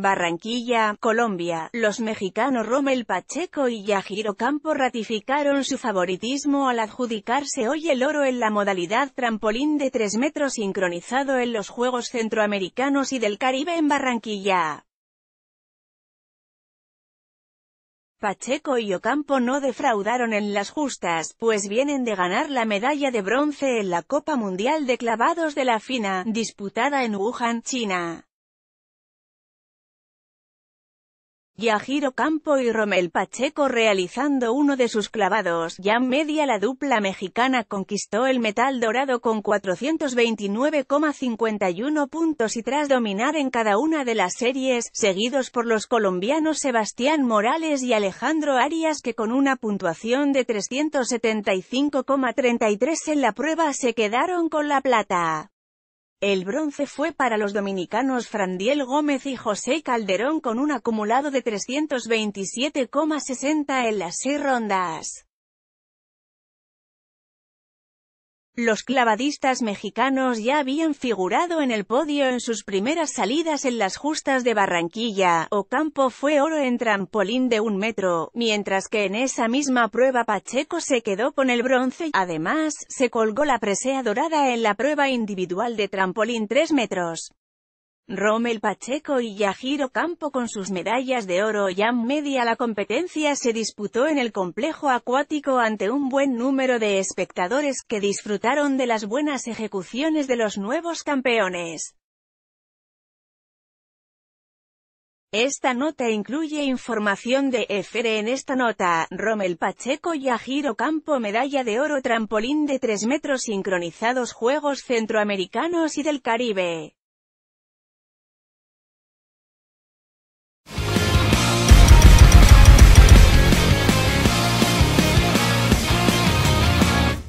Barranquilla, Colombia, los mexicanos Rommel Pacheco y Yajiro Campo ratificaron su favoritismo al adjudicarse hoy el oro en la modalidad trampolín de 3 metros sincronizado en los Juegos Centroamericanos y del Caribe en Barranquilla. Pacheco y Ocampo no defraudaron en las justas, pues vienen de ganar la medalla de bronce en la Copa Mundial de Clavados de la FINA, disputada en Wuhan, China. Yajiro Campo y Romel Pacheco realizando uno de sus clavados. Ya media la dupla mexicana conquistó el metal dorado con 429,51 puntos y tras dominar en cada una de las series, seguidos por los colombianos Sebastián Morales y Alejandro Arias que con una puntuación de 375,33 en la prueba se quedaron con la plata. El bronce fue para los dominicanos Frandiel Gómez y José Calderón con un acumulado de 327,60 en las seis rondas. Los clavadistas mexicanos ya habían figurado en el podio en sus primeras salidas en las justas de Barranquilla, Ocampo fue oro en trampolín de un metro, mientras que en esa misma prueba Pacheco se quedó con el bronce, además, se colgó la presea dorada en la prueba individual de trampolín tres metros. Rommel Pacheco y Yajiro Campo con sus medallas de oro Ya media la competencia se disputó en el complejo acuático ante un buen número de espectadores que disfrutaron de las buenas ejecuciones de los nuevos campeones. Esta nota incluye información de FR en esta nota, Rommel Pacheco y Yajiro Campo medalla de oro trampolín de 3 metros sincronizados Juegos Centroamericanos y del Caribe.